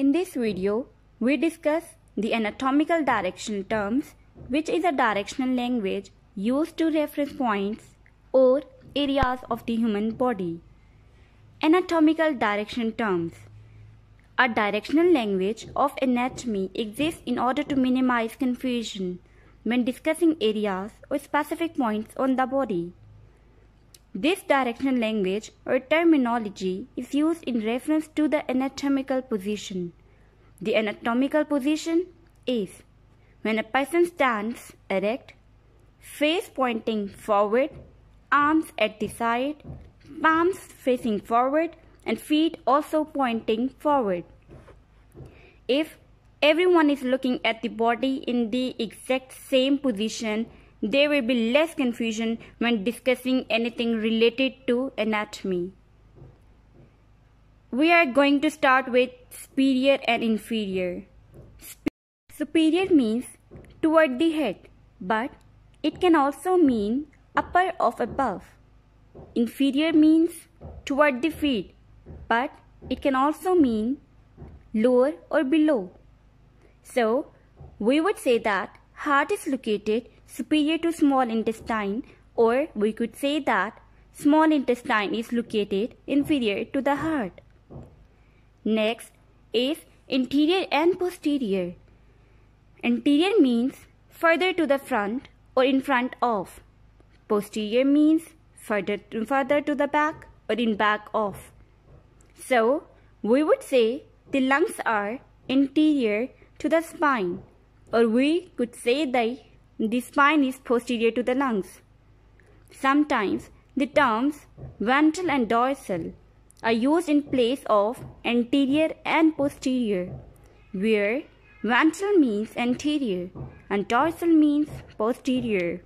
In this video, we discuss the anatomical direction terms, which is a directional language used to reference points or areas of the human body. Anatomical direction terms A directional language of anatomy exists in order to minimize confusion when discussing areas or specific points on the body. This directional language or terminology is used in reference to the anatomical position. The anatomical position is when a person stands erect, face pointing forward, arms at the side, palms facing forward, and feet also pointing forward. If everyone is looking at the body in the exact same position, there will be less confusion when discussing anything related to anatomy. We are going to start with superior and inferior. Superior means toward the head, but it can also mean upper of above. Inferior means toward the feet, but it can also mean lower or below. So, we would say that heart is located superior to small intestine or we could say that small intestine is located inferior to the heart. Next is interior and posterior. Anterior means further to the front or in front of. Posterior means further to, further to the back or in back of. So, we would say the lungs are interior to the spine or we could say they the spine is posterior to the lungs. Sometimes the terms ventral and dorsal are used in place of anterior and posterior, where ventral means anterior and dorsal means posterior.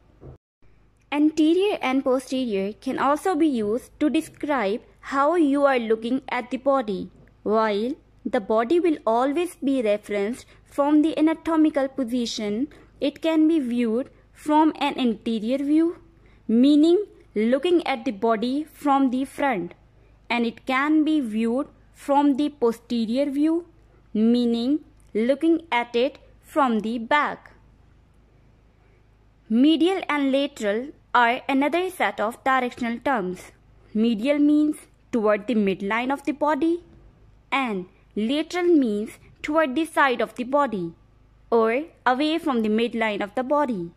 Anterior and posterior can also be used to describe how you are looking at the body, while the body will always be referenced from the anatomical position it can be viewed from an interior view, meaning looking at the body from the front, and it can be viewed from the posterior view, meaning looking at it from the back. Medial and lateral are another set of directional terms. Medial means toward the midline of the body and lateral means toward the side of the body or away from the midline of the body,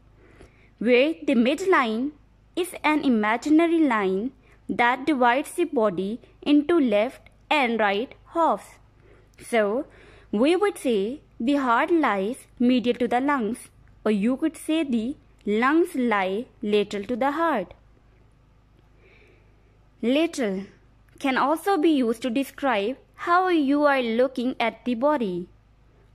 where the midline is an imaginary line that divides the body into left and right halves. So, we would say the heart lies medial to the lungs, or you could say the lungs lie lateral to the heart. Lateral can also be used to describe how you are looking at the body.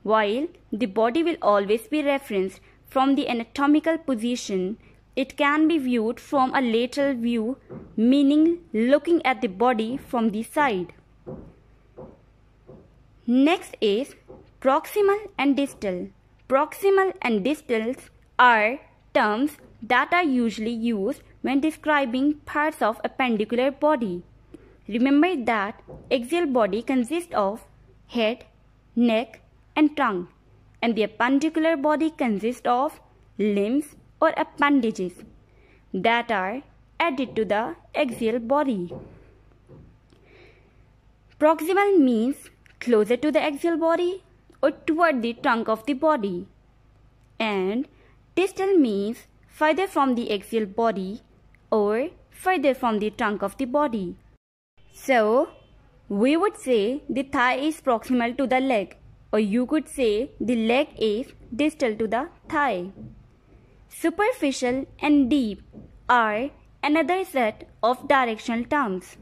While the body will always be referenced from the anatomical position, it can be viewed from a lateral view, meaning looking at the body from the side. Next is proximal and distal. Proximal and distals are terms that are usually used when describing parts of a pendicular body. Remember that axial body consists of head, neck, and tongue, and the appendicular body consists of limbs or appendages that are added to the axial body. Proximal means closer to the axial body or toward the trunk of the body, and distal means further from the axial body or further from the trunk of the body. So, we would say the thigh is proximal to the leg or you could say the leg is distal to the thigh. Superficial and deep are another set of directional terms.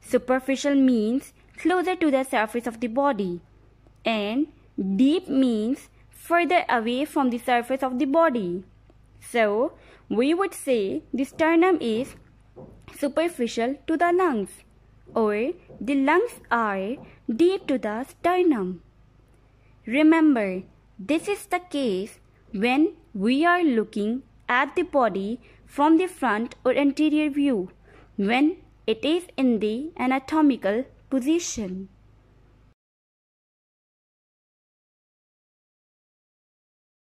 Superficial means closer to the surface of the body and deep means further away from the surface of the body. So, we would say the sternum is superficial to the lungs or the lungs are deep to the sternum. Remember, this is the case when we are looking at the body from the front or anterior view, when it is in the anatomical position.